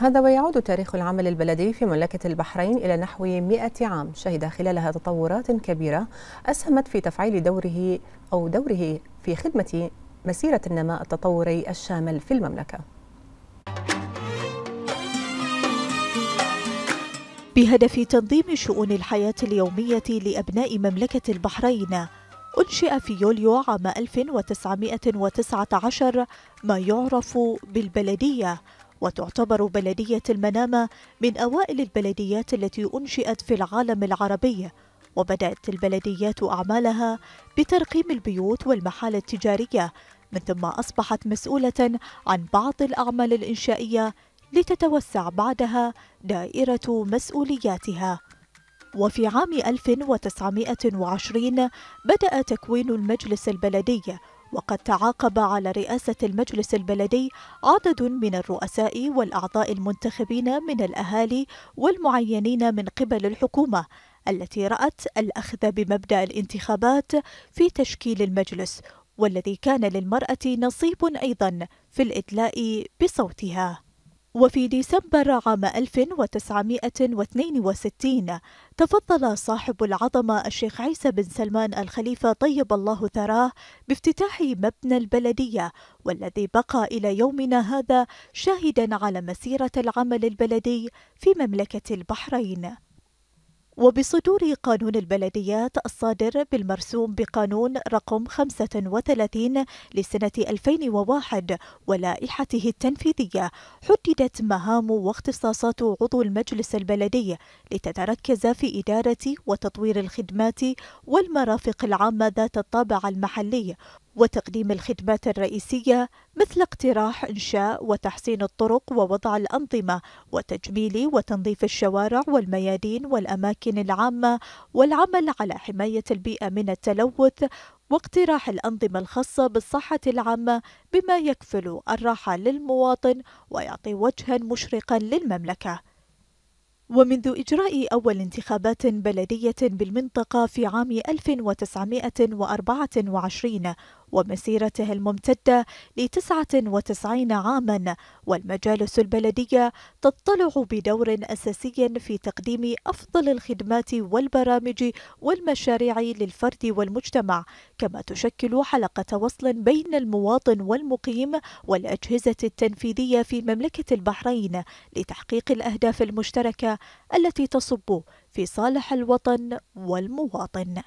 هذا ويعود تاريخ العمل البلدي في مملكة البحرين إلى نحو 100 عام شهد خلالها تطورات كبيرة أسهمت في تفعيل دوره أو دوره في خدمة مسيرة النماء التطوري الشامل في المملكة بهدف تنظيم شؤون الحياة اليومية لأبناء مملكة البحرين أنشئ في يوليو عام 1919 ما يعرف بالبلدية وتعتبر بلدية المنامة من أوائل البلديات التي أنشئت في العالم العربي وبدأت البلديات أعمالها بترقيم البيوت والمحال التجارية من ثم أصبحت مسؤولة عن بعض الأعمال الإنشائية لتتوسع بعدها دائرة مسؤولياتها وفي عام 1920 بدأ تكوين المجلس البلدي وقد تعاقب على رئاسة المجلس البلدي عدد من الرؤساء والأعضاء المنتخبين من الأهالي والمعينين من قبل الحكومة التي رأت الأخذ بمبدأ الانتخابات في تشكيل المجلس والذي كان للمرأة نصيب أيضا في الإدلاء بصوتها وفي ديسمبر عام 1962 تفضل صاحب العظمة الشيخ عيسى بن سلمان الخليفة طيب الله ثراه بافتتاح مبنى البلدية والذي بقى إلى يومنا هذا شاهدا على مسيرة العمل البلدي في مملكة البحرين وبصدور قانون البلديات الصادر بالمرسوم بقانون رقم 35 لسنة 2001 ولائحته التنفيذية حددت مهام واختصاصات عضو المجلس البلدي لتتركز في إدارة وتطوير الخدمات والمرافق العامة ذات الطابع المحلي وتقديم الخدمات الرئيسية مثل اقتراح إنشاء وتحسين الطرق ووضع الأنظمة وتجميل وتنظيف الشوارع والميادين والأماكن العامة والعمل على حماية البيئة من التلوث واقتراح الأنظمة الخاصة بالصحة العامة بما يكفل الراحة للمواطن ويعطي وجها مشرقا للمملكة ومنذ إجراء أول انتخابات بلدية بالمنطقة في عام 1924 ومسيرته الممتدة لتسعة وتسعين عاما والمجالس البلدية تضطلع بدور أساسي في تقديم أفضل الخدمات والبرامج والمشاريع للفرد والمجتمع كما تشكل حلقة وصل بين المواطن والمقيم والأجهزة التنفيذية في مملكة البحرين لتحقيق الأهداف المشتركة التي تصب في صالح الوطن والمواطن